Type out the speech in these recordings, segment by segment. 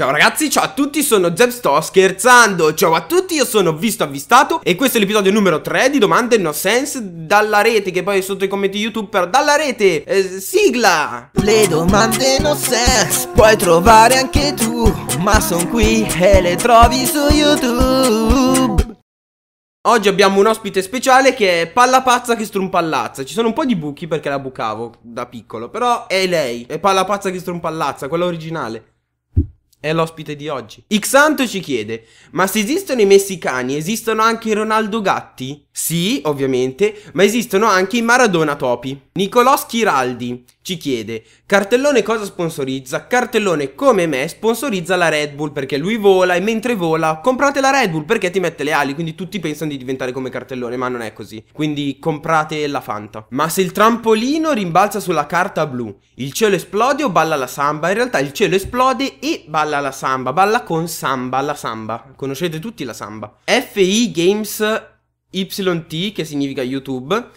Ciao ragazzi, ciao a tutti, sono Zeb, sto scherzando Ciao a tutti, io sono Visto Avvistato E questo è l'episodio numero 3 di Domande No Sense Dalla Rete, che poi è sotto i commenti YouTube per Dalla Rete eh, Sigla! Le domande No Sense puoi trovare anche tu Ma sono qui e le trovi su YouTube Oggi abbiamo un ospite speciale che è Palla Pazza che strumpallazza. Ci sono un po' di buchi perché la bucavo da piccolo, però è lei, è Palla Pazza che strumpallazza, quella originale è l'ospite di oggi. Xanto ci chiede: Ma se esistono i messicani, esistono anche i Ronaldo Gatti? Sì, ovviamente, ma esistono anche i Maradona Topi. Nicolò Schiraldi ci chiede, cartellone cosa sponsorizza? Cartellone come me sponsorizza la Red Bull perché lui vola e mentre vola comprate la Red Bull perché ti mette le ali, quindi tutti pensano di diventare come cartellone, ma non è così. Quindi comprate la Fanta. Ma se il trampolino rimbalza sulla carta blu, il cielo esplode o balla la samba? In realtà il cielo esplode e balla la samba, balla con samba, la samba. Conoscete tutti la samba. FI Games YT che significa YouTube,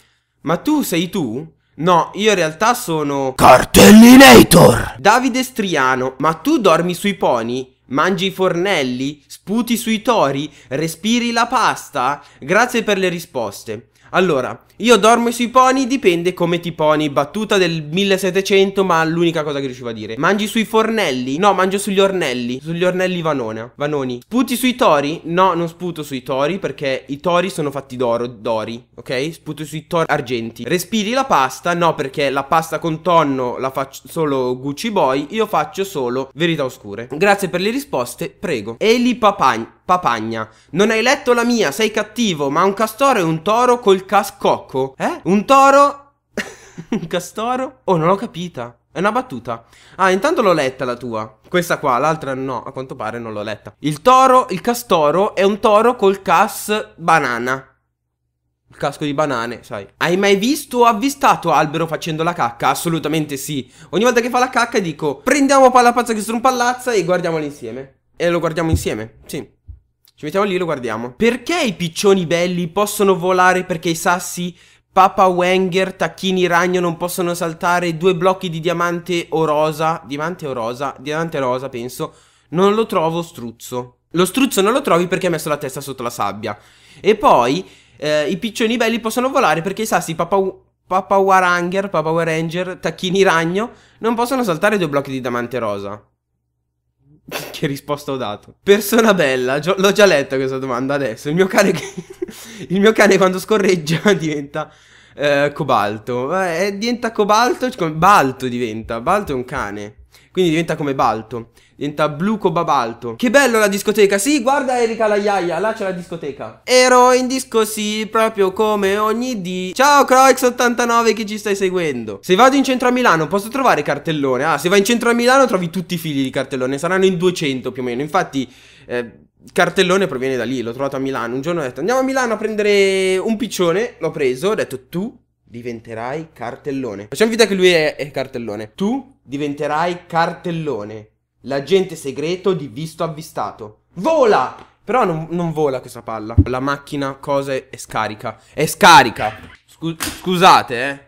ma tu sei tu? No, io in realtà sono... Cartellinator! Davide Striano, ma tu dormi sui pony? Mangi i fornelli? Sputi sui tori? Respiri la pasta? Grazie per le risposte. Allora, io dormo sui pony, dipende come ti poni. Battuta del 1700, ma l'unica cosa che riuscivo a dire. Mangi sui fornelli? No, mangio sugli ornelli. Sugli ornelli vanona, vanoni. Sputi sui tori? No, non sputo sui tori perché i tori sono fatti d'oro, d'ori, ok? Sputo sui tori argenti. Respiri la pasta? No, perché la pasta con tonno la faccio solo Gucci Boy, io faccio solo verità oscure. Grazie per le risposte, prego. Eli Papagna. Papagna, non hai letto la mia, sei cattivo, ma un castoro e un toro col quel cascocco? Eh? Un toro? un castoro? Oh, non l'ho capita. È una battuta. Ah, intanto l'ho letta la tua. Questa qua, l'altra no, a quanto pare non l'ho letta. Il toro, il castoro è un toro col cas banana. Il casco di banane, sai. Hai mai visto o avvistato albero facendo la cacca? Assolutamente sì. Ogni volta che fa la cacca dico, prendiamo palla pazza che sono un pallazza e guardiamolo insieme. E lo guardiamo insieme, sì. Ci mettiamo lì e lo guardiamo. Perché i piccioni belli possono volare perché i sassi Papa Wenger, tacchini ragno non possono saltare, due blocchi di diamante o rosa, diamante o rosa, diamante rosa penso, non lo trovo struzzo. Lo struzzo non lo trovi perché ha messo la testa sotto la sabbia. E poi eh, i piccioni belli possono volare perché i sassi Papa, Papa Waranger, Papa Waranger, tacchini ragno non possono saltare due blocchi di diamante rosa. Che risposta ho dato? Persona bella, gio- l'ho già letta questa domanda adesso. Il mio cane, che... il mio cane quando scorreggia diventa eh, cobalto. Eh, diventa cobalto, balto diventa. Balto è un cane. Quindi diventa come Balto. Diventa blu con Babalto. Che bello la discoteca. Sì, guarda Erika la iaia. Là c'è la discoteca. Ero in disco sì, proprio come ogni dì. Ciao Croix89 che ci stai seguendo. Se vado in centro a Milano posso trovare cartellone. Ah, se vai in centro a Milano trovi tutti i figli di cartellone. Saranno in 200 più o meno. Infatti... Eh, cartellone proviene da lì, l'ho trovato a Milano. Un giorno ho detto andiamo a Milano a prendere un piccione. L'ho preso, ho detto tu diventerai cartellone. Facciamo finta che lui è, è cartellone. Tu diventerai cartellone, l'agente segreto di visto avvistato. Vola! Però non, non vola questa palla. La macchina, cosa è, scarica. È scarica! Scu- scusate, eh.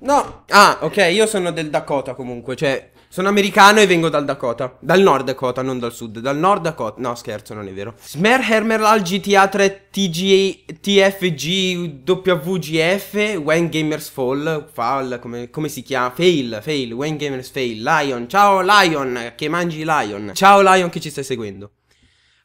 No, ah, ok, io sono del Dakota comunque, cioè sono americano e vengo dal Dakota. Dal nord Dakota, non dal sud. Dal nord Dakota. No, scherzo, non è vero. Smer Hermerlal GTA 3 TGA, TFG WGF When Gamers Fall. Fall, come, come, si chiama? Fail, fail, When Gamers Fail. Lion, ciao Lion, che mangi Lion. Ciao Lion che ci stai seguendo.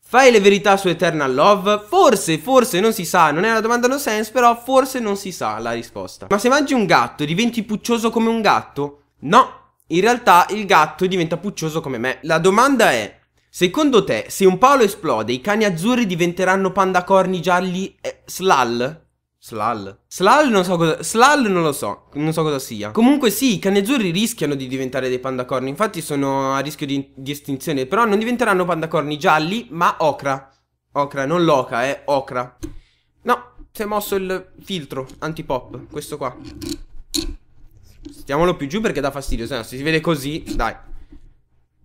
Fai le verità su Eternal Love? Forse, forse, non si sa, non è una domanda no sense, però forse non si sa la risposta. Ma se mangi un gatto diventi puccioso come un gatto? No, in realtà il gatto diventa puccioso come me. La domanda è, secondo te, se un Paolo esplode, i cani azzurri diventeranno pandacorni gialli e slal? Slal. Slal non so cosa. Slal non lo so. Non so cosa sia. Comunque sì, i cani azzurri rischiano di diventare dei pandacorni. Infatti sono a rischio di, di estinzione. Però non diventeranno pandacorni gialli, ma ocra. Ocra, non loca, eh. Ocra. No, si è mosso il filtro antipop. Questo qua. Stiamolo più giù perché dà fastidio, se no si vede così, dai.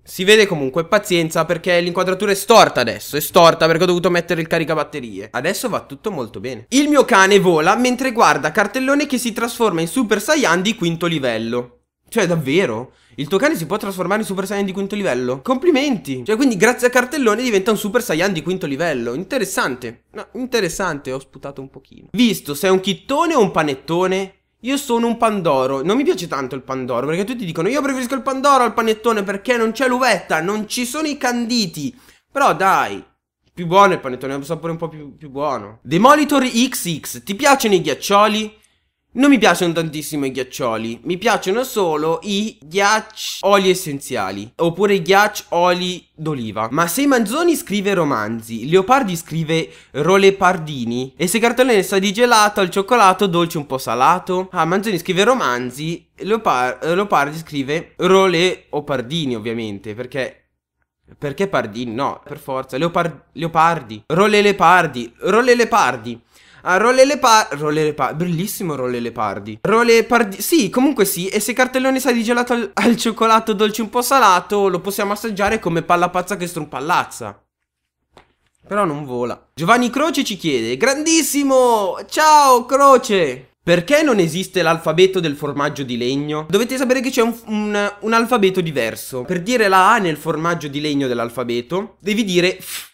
Si vede comunque, pazienza perché l'inquadratura è storta adesso, è storta perché ho dovuto mettere il caricabatterie. Adesso va tutto molto bene. Il mio cane vola mentre guarda cartellone che si trasforma in Super Saiyan di quinto livello. Cioè, davvero? Il tuo cane si può trasformare in Super Saiyan di quinto livello? Complimenti! Cioè, quindi grazie a cartellone diventa un Super Saiyan di quinto livello. Interessante. No, interessante, ho sputato un pochino. Visto, sei un chittone o un panettone? Io sono un Pandoro. Non mi piace tanto il Pandoro perché tutti dicono io preferisco il Pandoro al panettone perché non c'è l'uvetta, non ci sono i canditi. Però dai, più buono il panettone, ha un sapore un po' più, più buono. Demolitor XX, ti piacciono i ghiaccioli? Non mi piacciono tantissimo i ghiaccioli, mi piacciono solo i ghiacci oli essenziali, oppure i ghiacci oli d'oliva. Ma se Manzoni scrive romanzi, Leopardi scrive rolepardini, e se Cartolene sa di gelato al cioccolato dolce un po' salato? Ah, Manzoni scrive romanzi, Leopar Leopardi scrive role o pardini ovviamente, perché perché Pardini? No, per forza. Leopard Leopardi. Role lepardi, Role lepardi. Ah, Role Lepardi. Role Lepardi. Bellissimo Role Lepardi. Role Lepardi. Sì, comunque sì. E se cartellone sa di gelato al, al cioccolato dolce un po' salato, lo possiamo assaggiare come palla pazza che strumpallazza. Però non vola. Giovanni Croce ci chiede: Grandissimo! Ciao, Croce! Perché non esiste l'alfabeto del formaggio di legno? Dovete sapere che c'è un, un, un, alfabeto diverso. Per dire la A nel formaggio di legno dell'alfabeto, devi dire F.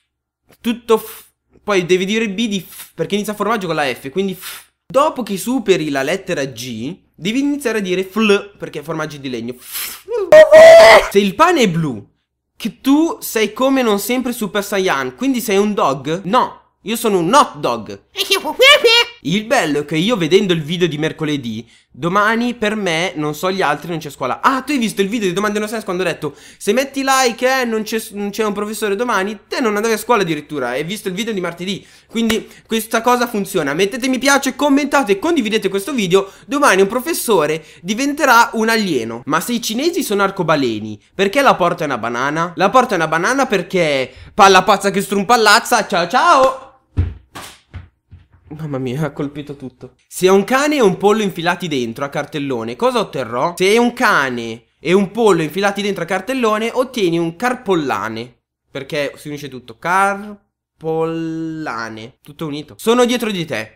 Tutto F poi devi dire B di F, perché inizia formaggio con la F, quindi F. Dopo che superi la lettera G, devi iniziare a dire FL, perché è formaggio di legno. Se il pane è blu, che tu sei come non sempre Super Saiyan, quindi sei un dog? No, io sono un hot dog. Il bello è che io vedendo il video di mercoledì, domani per me, non so gli altri, non c'è scuola. Ah, tu hai visto il video di Domande No Sense quando ho detto se metti like eh, non c'è un professore domani, te non andavi a scuola addirittura, hai visto il video di martedì. Quindi questa cosa funziona. Mettete mi piace, commentate e condividete questo video. Domani un professore diventerà un alieno. Ma se i cinesi sono arcobaleni, perché la porta è una banana? La porta è una banana perché palla pazza che strumpallazza, ciao ciao! Mamma mia, ha colpito tutto. Se ho un cane e un pollo infilati dentro a cartellone, cosa otterrò? Se è un cane e un pollo infilati dentro a cartellone, ottieni un carpollane. Perché si unisce tutto. Carpollane. Tutto unito. Sono dietro di te.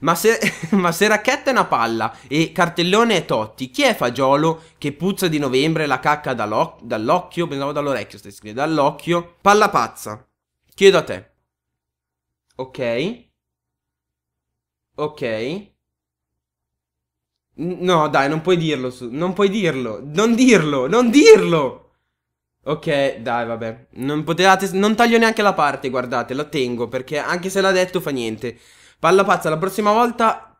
Ma se, ma se, racchetta è una palla e cartellone è Totti, chi è fagiolo che puzza di novembre la cacca dall'occhio? Pensavo dall'orecchio, stai scrivendo dall'occhio. Palla pazza. Chiedo a te. Ok. Ok. No, dai, non puoi dirlo. Su non puoi dirlo. Non dirlo. Non dirlo. Ok, dai, vabbè. Non potevate. Non taglio neanche la parte, guardate, la tengo. Perché anche se l'ha detto fa niente. Palla pazza, la prossima volta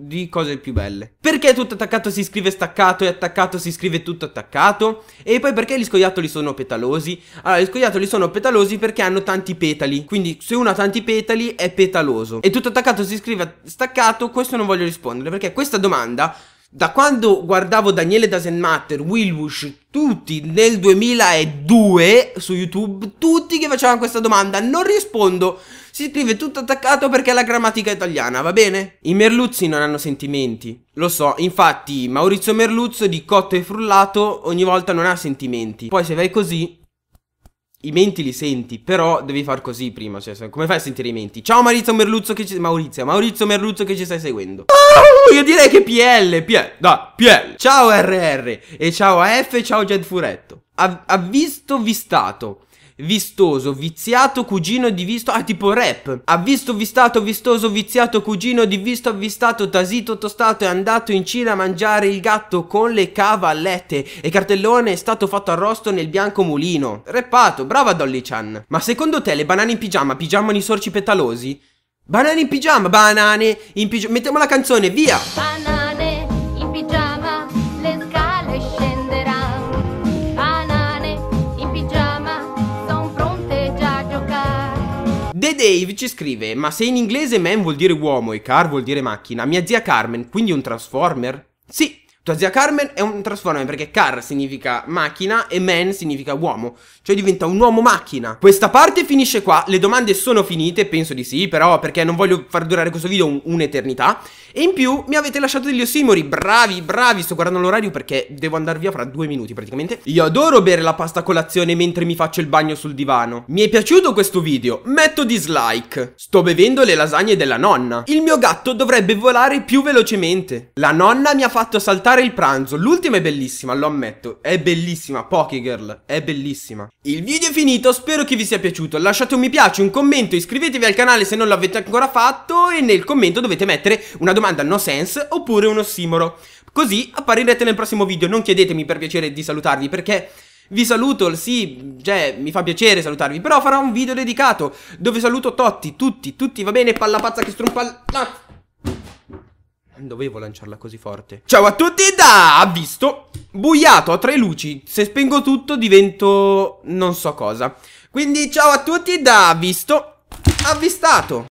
di cose più belle. Perché tutto attaccato si scrive staccato e attaccato si scrive tutto attaccato? E poi perché gli scoiattoli sono petalosi? Allora, gli scoiattoli sono petalosi perché hanno tanti petali, quindi se uno ha tanti petali è petaloso. E tutto attaccato si scrive staccato? Questo non voglio rispondere perché questa domanda da quando guardavo Daniele Doesn't Matter, Wilbush, tutti nel 2002 su YouTube, tutti che facevano questa domanda, non rispondo. Si scrive tutto attaccato perché è la grammatica italiana, va bene? I merluzzi non hanno sentimenti. Lo so, infatti Maurizio Merluzzo di Cotto e Frullato ogni volta non ha sentimenti. Poi se vai così, i menti li senti, però devi far così prima, cioè, come fai a sentire i menti? Ciao Maurizio Merluzzo che ci... Maurizio, Maurizio Merluzzo che ci stai seguendo. Oh, io direi che PL, PL, da, PL. Ciao RR, e ciao AF, e ciao Jed Furetto. Ha avvisto vistato vistoso, viziato, cugino di visto, ah tipo rap, ha visto, vistato, vistoso, viziato, cugino di visto, avvistato, tasito, tostato, è andato in Cina a mangiare il gatto con le cavallette e cartellone è stato fatto arrosto nel bianco mulino. Reppato, brava Dolly Chan. Ma secondo te le banane in pigiama pigiamano i sorci petalosi? Banane in pigiama, banane in pigiama, mettiamo la canzone, via! Banane. The Dave ci scrive: Ma se in inglese man vuol dire uomo e car vuol dire macchina, mia zia Carmen, quindi un Transformer? Sì, tua zia Carmen è un Transformer perché car significa macchina e man significa uomo, cioè diventa un uomo macchina. Questa parte finisce qua, le domande sono finite, penso di sì, però perché non voglio far durare questo video un'eternità. E in più mi avete lasciato degli ossimori, bravi, bravi, sto guardando l'orario perché devo andare via fra due minuti praticamente. Io adoro bere la pasta a colazione mentre mi faccio il bagno sul divano. Mi è piaciuto questo video, metto dislike. Sto bevendo le lasagne della nonna. Il mio gatto dovrebbe volare più velocemente. La nonna mi ha fatto saltare fare il pranzo. L'ultima è bellissima, lo ammetto. È bellissima, Pokygirl. È bellissima. Il video è finito, spero che vi sia piaciuto. Lasciate un mi piace, un commento, iscrivetevi al canale se non l'avete ancora fatto e nel commento dovete mettere una domanda no sense oppure uno simoro. Così apparirete nel prossimo video. Non chiedetemi per piacere di salutarvi perché... Vi saluto, sì, cioè, mi fa piacere salutarvi, però farò un video dedicato dove saluto Totti, tutti, tutti, va bene, palla pazza che strumpalla non dovevo lanciarla così forte. Ciao a tutti da... ha visto? Buiato ho tre luci. Se spengo tutto divento... non so cosa. Quindi ciao a tutti da... ha visto? Avvistato!